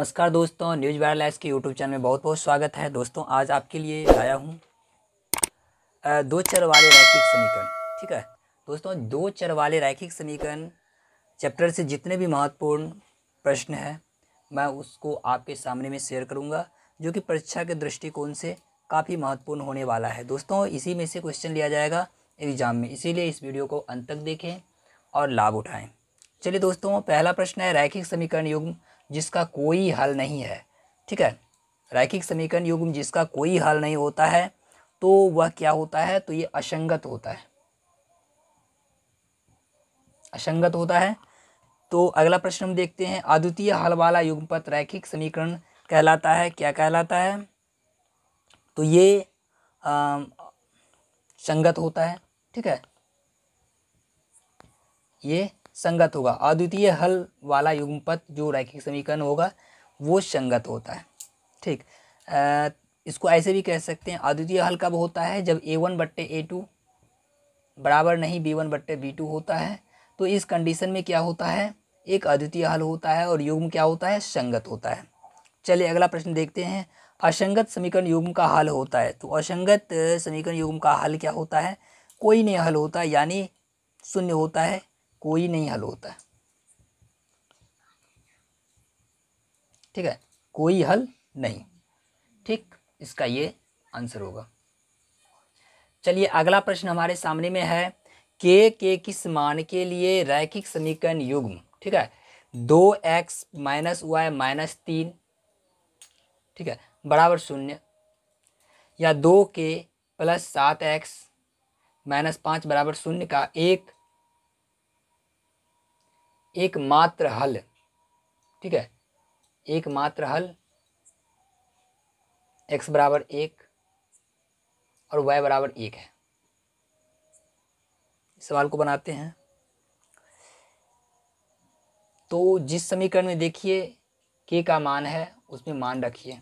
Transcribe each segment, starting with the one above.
नमस्कार दोस्तों न्यूज वायरलाइस के यूट्यूब चैनल में बहुत बहुत स्वागत है दोस्तों आज आपके लिए आया हूँ दो चर वाले रैखिक समीकरण ठीक है दोस्तों दो चर वाले रैखिक समीकरण चैप्टर से जितने भी महत्वपूर्ण प्रश्न हैं मैं उसको आपके सामने में शेयर करूँगा जो कि परीक्षा के दृष्टिकोण से काफ़ी महत्वपूर्ण होने वाला है दोस्तों इसी में से क्वेश्चन लिया जाएगा एग्जाम में इसीलिए इस वीडियो को अंत तक देखें और लाभ उठाएँ चलिए दोस्तों पहला प्रश्न है रैखिक समीकरण युग्म जिसका कोई हल नहीं है ठीक है रैखिक समीकरण युग्म जिसका कोई हल नहीं होता है तो वह क्या होता है तो ये असंगत होता है असंगत होता है तो अगला प्रश्न हम देखते हैं अद्वितीय हल वाला युगपथ रैखिक समीकरण कहलाता है क्या कहलाता है तो ये आ, संगत होता है ठीक है ये संगत होगा अद्वितीय हल वाला युगमपथ जो रैखिक समीकरण होगा वो संगत होता है ठीक इसको ऐसे भी कह सकते हैं अद्वितीय हल कब होता है जब ए वन बट्टे ए टू बराबर नहीं बी वन बट्टे बी टू होता है तो इस कंडीशन में क्या होता है एक अद्वितीय हल होता है और युग्म क्या होता है संगत होता है चलिए अगला प्रश्न देखते हैं असंगत समीकरण युग्म का हल होता है तो असंगत समीकरण युग्म का हल क्या होता है कोई नहीं हल होता यानी शून्य होता है कोई नहीं हल होता है ठीक है कोई हल नहीं ठीक इसका ये आंसर होगा चलिए अगला प्रश्न हमारे सामने में है के के किस मान के लिए रैखिक समीकरण युग्म ठीक है दो एक्स माइनस वाई माइनस तीन ठीक है बराबर शून्य या दो के प्लस सात एक्स माइनस पाँच बराबर शून्य का एक एकमात्र हल ठीक है एकमात्र हल एक्स बराबर एक और वाई बराबर एक है सवाल को बनाते हैं तो जिस समीकरण में देखिए के का मान है उसमें मान रखिए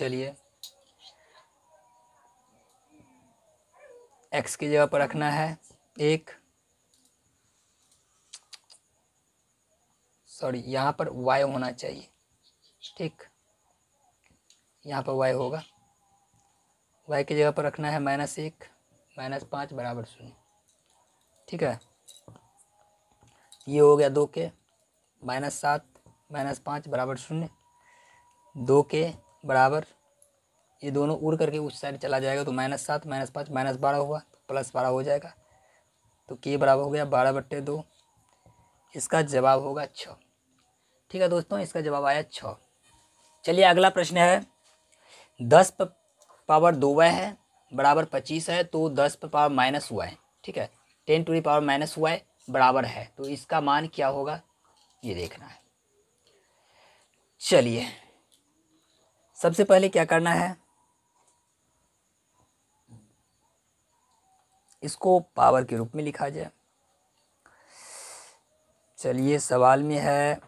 चलिए एक्स की जगह पर रखना है एक सॉरी यहाँ पर वाई होना चाहिए ठीक यहाँ पर वाई होगा वाई की जगह पर रखना है माइनस एक माइनस पाँच बराबर शून्य ठीक है ये हो गया दो के माइनस सात माइनस पाँच बराबर शून्य दो के बराबर ये दोनों उड़ करके उस साइड चला जाएगा तो माइनस सात माइनस पाँच माइनस बारह हुआ तो प्लस बारह हो जाएगा तो के बराबर हो गया बारह बट्टे दो इसका जवाब होगा छः ठीक है दोस्तों इसका जवाब आया छः चलिए अगला प्रश्न है दस पर पावर दो वाई है बराबर पच्चीस है तो दस पावर माइनस हुआ है ठीक है ten to the power minus हुआ है बराबर है तो इसका मान क्या होगा ये देखना है चलिए सबसे पहले क्या करना है इसको पावर के रूप में लिखा जाए चलिए सवाल में है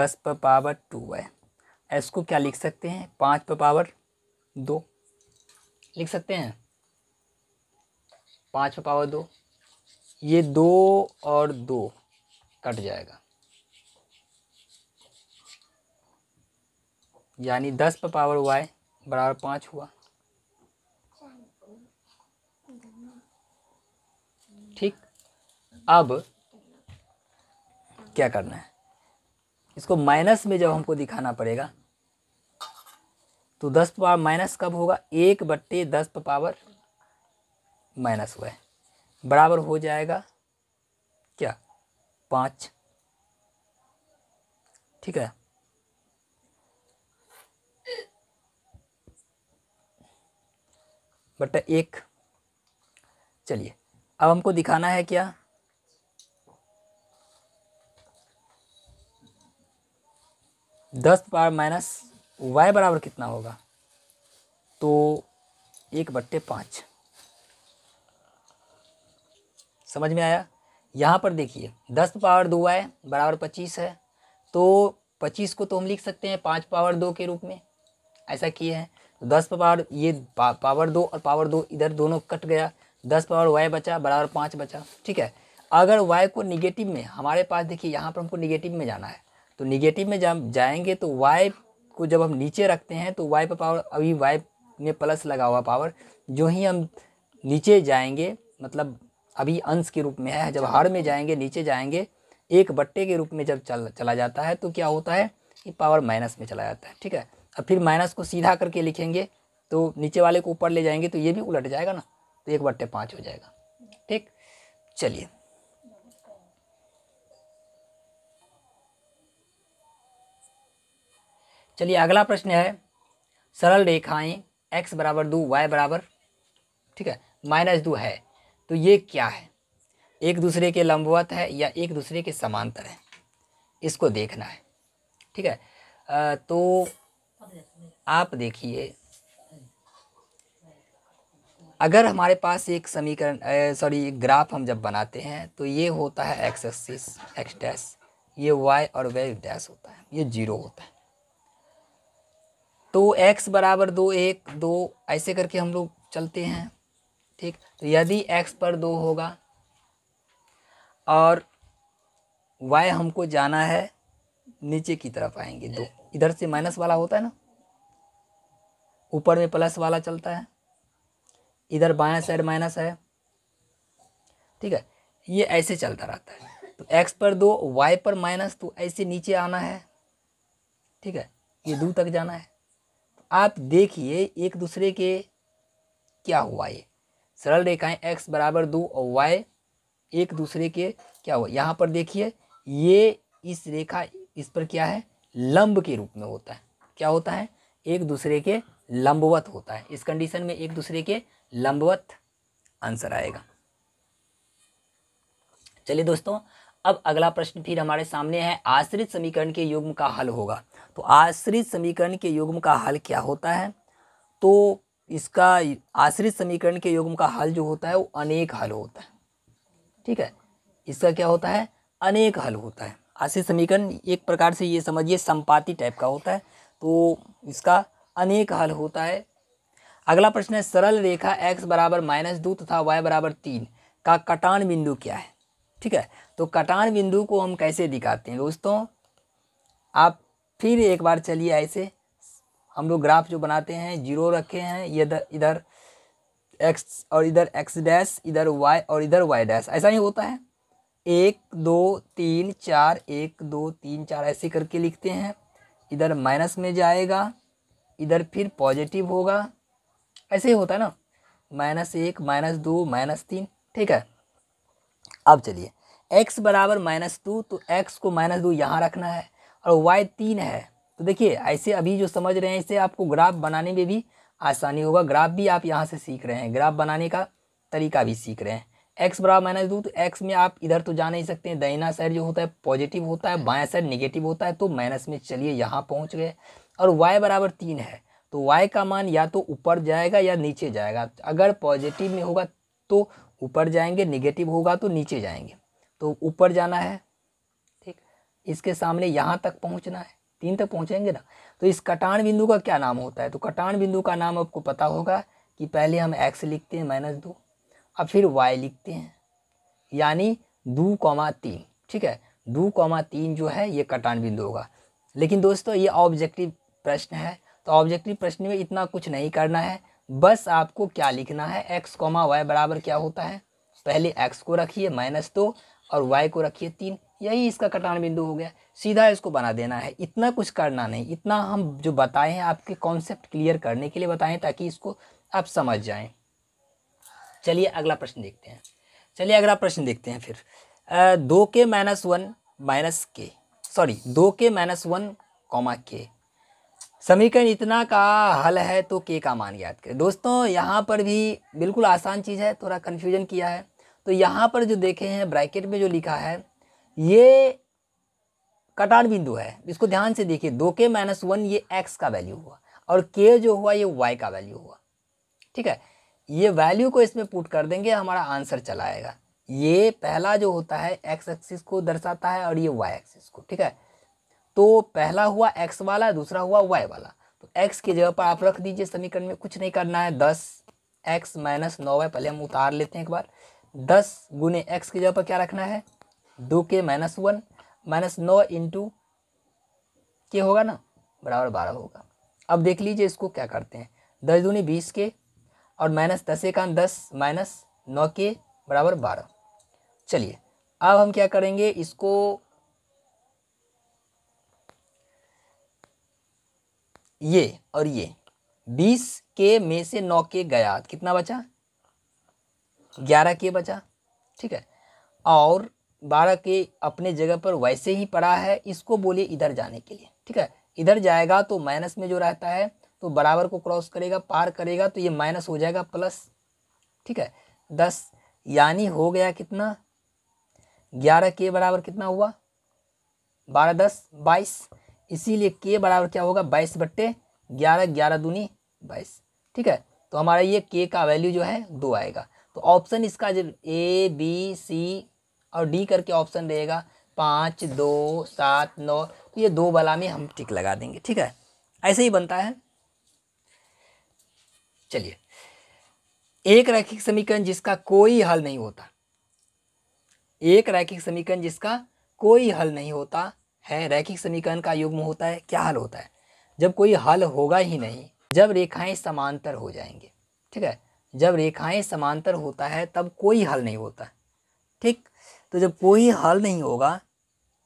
दस पर पावर टू है इसको को क्या लिख सकते हैं पाँच पर पावर दो लिख सकते हैं पाँच पर पावर दो ये दो और दो कट जाएगा यानी दस पर पावर वाई बराबर पाँच हुआ ठीक अब क्या करना है इसको माइनस में जब हमको दिखाना पड़ेगा तो दस पावर माइनस कब होगा एक बट्टे दस पावर माइनस हुआ है बराबर हो जाएगा क्या पाँच ठीक है बटा एक चलिए अब हमको दिखाना है क्या दस पावर माइनस वाई बराबर कितना होगा तो एक बट्टे पाँच समझ में आया यहाँ पर देखिए दस पावर दो वाई बराबर पच्चीस है तो पच्चीस को तो हम लिख सकते हैं पाँच पावर दो के रूप में ऐसा किए हैं दस पावर ये पा, पावर दो और पावर दो इधर दोनों कट गया दस पावर वाई बचा बराबर पाँच बचा ठीक है अगर वाई को निगेटिव में हमारे पास देखिए यहाँ पर हमको निगेटिव में जाना है तो निगेटिव में जा जाएंगे तो वाई को जब हम नीचे रखते हैं तो वाई पर पावर अभी वाई में प्लस लगा हुआ पावर जो ही हम नीचे जाएंगे मतलब अभी अंश के रूप में है जब हर में जाएंगे नीचे जाएंगे एक बट्टे के रूप में जब चल चला जाता है तो क्या होता है कि पावर माइनस में चला जाता है ठीक है अब फिर माइनस को सीधा करके लिखेंगे तो नीचे वाले को ऊपर ले जाएंगे तो ये भी उलट जाएगा ना तो एक बट्टे पाँच हो जाएगा ठीक चलिए चलिए अगला प्रश्न है सरल रेखाएं एक्स बराबर दो वाई बराबर ठीक है माइनस दो है तो ये क्या है एक दूसरे के लंबवत है या एक दूसरे के समांतर है इसको देखना है ठीक है आ, तो आप देखिए अगर हमारे पास एक समीकरण सॉरी ग्राफ हम जब बनाते हैं तो ये होता है एक्स एक्सिस एक्स डैश ये वाई और वे डैश होता है ये जीरो होता है तो एक्स बराबर दो एक दो ऐसे करके हम लोग चलते हैं ठीक तो यदि एक्स पर दो होगा और वाई हमको जाना है नीचे की तरफ आएंगे दो इधर से माइनस वाला होता है ना ऊपर में प्लस वाला चलता है इधर बायां साइड माइनस है ठीक है ये ऐसे चलता रहता है तो एक्स पर दो वाई पर माइनस तो ऐसे नीचे आना है ठीक है ये दो तक जाना है तो आप देखिए एक दूसरे के क्या हुआ ये सरल रेखाएं एक्स बराबर दो और वाई एक दूसरे के क्या हुआ यहाँ पर देखिए ये इस रेखा इस पर क्या है लंब के रूप में होता है क्या होता है एक दूसरे के लंबवत होता है इस कंडीशन में एक दूसरे के लंबवत आंसर आएगा चलिए दोस्तों अब अगला प्रश्न फिर हमारे सामने है आश्रित समीकरण के युग्म का हल होगा तो आश्रित समीकरण के युग्म का हल क्या होता है तो इसका आश्रित समीकरण के युग्म का हल जो होता है वो अनेक हल होता है ठीक है इसका क्या होता है अनेक हल होता है आश्रित समीकरण एक प्रकार से ये समझिए संपाती टाइप का होता है तो इसका अनेक हल होता है अगला प्रश्न है सरल रेखा एक्स बराबर माइनस दो तथा वाई बराबर तीन का कटान बिंदु क्या है ठीक है तो कटान बिंदु को हम कैसे दिखाते हैं दोस्तों आप फिर एक बार चलिए ऐसे हम लोग ग्राफ जो बनाते हैं जीरो रखे हैं इधर इधर एक्स और इधर एक्स डैश इधर वाई और इधर वाई डैश ऐसा ही होता है एक दो तीन चार एक दो तीन चार ऐसे करके लिखते हैं इधर माइनस में जाएगा इधर फिर पॉजिटिव होगा ऐसे ही होता है ना माइनस एक माइनस दो माइनस तीन ठीक है अब चलिए एक्स बराबर माइनस टू तो एक्स को माइनस दो यहाँ रखना है और वाई तीन है तो देखिए ऐसे अभी जो समझ रहे हैं इसे आपको ग्राफ बनाने में भी आसानी होगा ग्राफ भी आप यहाँ से सीख रहे हैं ग्राफ बनाने का तरीका भी सीख रहे हैं एक्स बराबर माइनस दो तो एक्स में आप इधर तो जा नहीं सकते हैं दाहिना साइड जो होता है पॉजिटिव होता है बाया साइड निगेटिव होता है तो माइनस में चलिए यहाँ पहुँच गए और वाई बराबर तीन है तो वाई का मान या तो ऊपर जाएगा या नीचे जाएगा अगर पॉजिटिव में होगा तो ऊपर जाएंगे निगेटिव होगा तो नीचे जाएंगे तो ऊपर जाना है ठीक इसके सामने यहाँ तक पहुँचना है तीन तक पहुँचेंगे ना तो इस कटान बिंदु का क्या नाम होता है तो कटान बिंदु का नाम आपको पता होगा कि पहले हम एक्स लिखते हैं माइनस दो अब फिर वाई लिखते हैं यानी दो कौमा तीन ठीक है दो कौमा तीन जो है ये कटान बिंदु होगा लेकिन दोस्तों ये ऑब्जेक्टिव प्रश्न है तो ऑब्जेक्टिव प्रश्न में इतना कुछ नहीं करना है बस आपको क्या लिखना है एक्स कौमा वाई बराबर क्या होता है पहले एक्स को रखिए माइनस दो और वाई को रखिए तीन यही इसका कटान बिंदु हो गया सीधा इसको बना देना है इतना कुछ करना नहीं इतना हम जो बताए हैं आपके कॉन्सेप्ट क्लियर करने के लिए बताएं ताकि इसको आप समझ जाएं चलिए अगला प्रश्न देखते हैं चलिए अगला प्रश्न देखते हैं फिर आ, दो K minus one minus K sorry दो के माइनस वन कॉमा के समीकरण इतना का हल है तो के का मान याद करें दोस्तों यहाँ पर भी बिल्कुल आसान चीज़ है थोड़ा कन्फ्यूजन किया है तो यहाँ पर जो देखे हैं ब्रैकेट में जो लिखा है ये कटान बिंदु है इसको ध्यान से देखिए दो के माइनस वन ये एक्स का वैल्यू हुआ और के जो हुआ ये वाई का वैल्यू हुआ ठीक है ये वैल्यू को इसमें पुट कर देंगे हमारा आंसर चला आएगा ये पहला जो होता है एक्स एक्सिस को दर्शाता है और ये वाई एक्सिस को ठीक है तो पहला हुआ एक्स वाला दूसरा हुआ वाई वाला तो एक्स की जगह पर आप रख दीजिए समीकरण में कुछ नहीं करना है दस एक्स माइनस नौ वाई पहले हम उतार लेते हैं एक बार दस गुने एक्स की जगह पर क्या रखना है दो के माइनस वन माइनस नौ इंटू के होगा ना बराबर बारह होगा अब देख लीजिए इसको क्या करते हैं दस दूनी बीस के और माइनस दस एकान दस माइनस नौ के बराबर बारह चलिए अब हम क्या करेंगे इसको ये और ये बीस के में से नौ के गया कितना बचा ग्यारह के बचा ठीक है और बारह के अपने जगह पर वैसे ही पड़ा है इसको बोलिए इधर जाने के लिए ठीक है इधर जाएगा तो माइनस में जो रहता है तो बराबर को क्रॉस करेगा पार करेगा तो ये माइनस हो जाएगा प्लस ठीक है दस यानी हो गया कितना ग्यारह के बराबर कितना हुआ बारह दस बाईस इसीलिए के बराबर क्या होगा बाईस बट्टे ग्यारह ग्यारह दूनी बाईस ठीक है तो हमारा ये के का वैल्यू जो है दो आएगा तो ऑप्शन इसका ए बी सी और डी करके ऑप्शन रहेगा पाँच दो सात नौ तो ये दो वाला में हम टिक लगा देंगे ठीक है ऐसे ही बनता है चलिए एक रैखिक समीकरण जिसका कोई हल नहीं होता एक रैखिक समीकरण जिसका कोई हल नहीं होता है रैखिक समीकरण का युग्म होता है क्या हल होता है जब कोई हल होगा ही नहीं जब रेखाएं समांतर हो जाएंगे ठीक है जब रेखाएं समांतर होता है तब कोई हल नहीं होता ठीक तो जब कोई हल नहीं होगा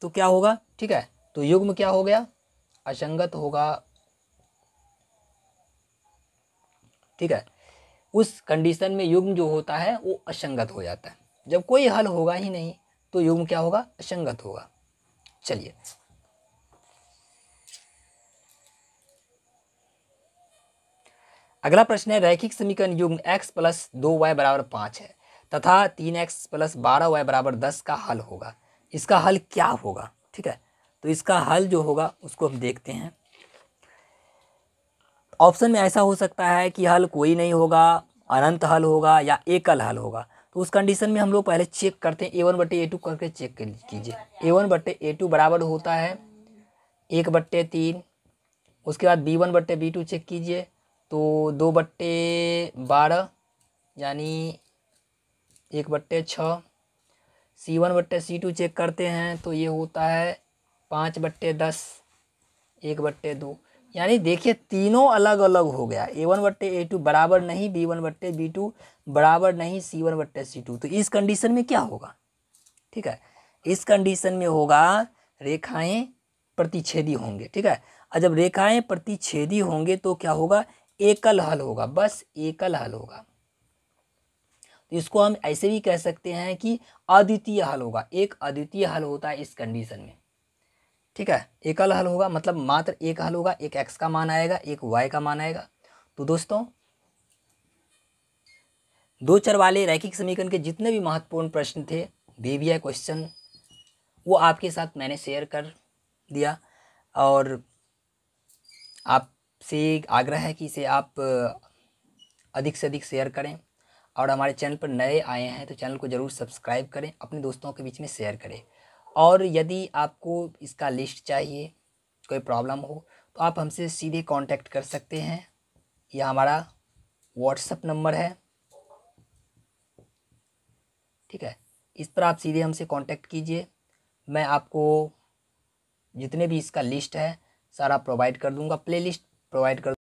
तो क्या होगा ठीक है तो युग्म क्या हो गया असंगत होगा ठीक है उस कंडीशन में युग्म जो होता है वो असंगत हो जाता है जब कोई हल होगा ही नहीं तो युग्म क्या होगा असंगत होगा चलिए अगला प्रश्न है रैखिक समीकरण युग्म x प्लस दो वाई बराबर पाँच है तथा तीन एक्स प्लस बारह वाई बराबर दस का हल होगा इसका हल क्या होगा ठीक है तो इसका हल जो होगा उसको हम देखते हैं ऑप्शन में ऐसा हो सकता है कि हल कोई नहीं होगा अनंत हल होगा या एकल हल होगा तो उस कंडीशन में हम लोग पहले चेक करते हैं ए वन बट्टे ए टू करके चेक कीजिए ए वन बट्टे ए टू बराबर होता है एक बट्टे तीन उसके बाद बी वन बट्टे बी टू चेक कीजिए तो दो बट्टे बारह यानी एक बट्टे छः सी वन बट्टे सी टू चेक करते हैं तो ये होता है पाँच बट्टे दस एक बट्टे दो यानी देखिए तीनों अलग अलग हो गया ए वन बट्टे ए टू बराबर नहीं बी वन बट्टे बी टू बराबर नहीं सी वन बट्टे सी टू तो इस कंडीशन में क्या होगा ठीक है इस कंडीशन में होगा रेखाएं प्रतिच्छेदी होंगे ठीक है और जब रेखाएं प्रतिच्छेदी होंगे तो क्या होगा एकल हल होगा बस एकल हल होगा तो इसको हम ऐसे भी कह सकते हैं कि अद्वितीय हल होगा एक अद्वितीय हल होता है इस कंडीशन में ठीक है एकल हल होगा मतलब मात्र एक हल होगा एक एक्स का मान आएगा एक वाई का मान आएगा तो दोस्तों दो चर वाले रैखिक समीकरण के जितने भी महत्वपूर्ण प्रश्न थे बीवीआई क्वेश्चन वो आपके साथ मैंने शेयर कर दिया और आपसे आग्रह है कि इसे आप अधिक से अधिक शेयर करें और हमारे चैनल पर नए आए हैं तो चैनल को ज़रूर सब्सक्राइब करें अपने दोस्तों के बीच में शेयर करें और यदि आपको इसका लिस्ट चाहिए कोई प्रॉब्लम हो तो आप हमसे सीधे कांटेक्ट कर सकते हैं यह हमारा व्हाट्सअप नंबर है ठीक है इस पर आप सीधे हमसे कांटेक्ट कीजिए मैं आपको जितने भी इसका लिस्ट है सारा प्रोवाइड कर दूंगा प्लेलिस्ट प्रोवाइड कर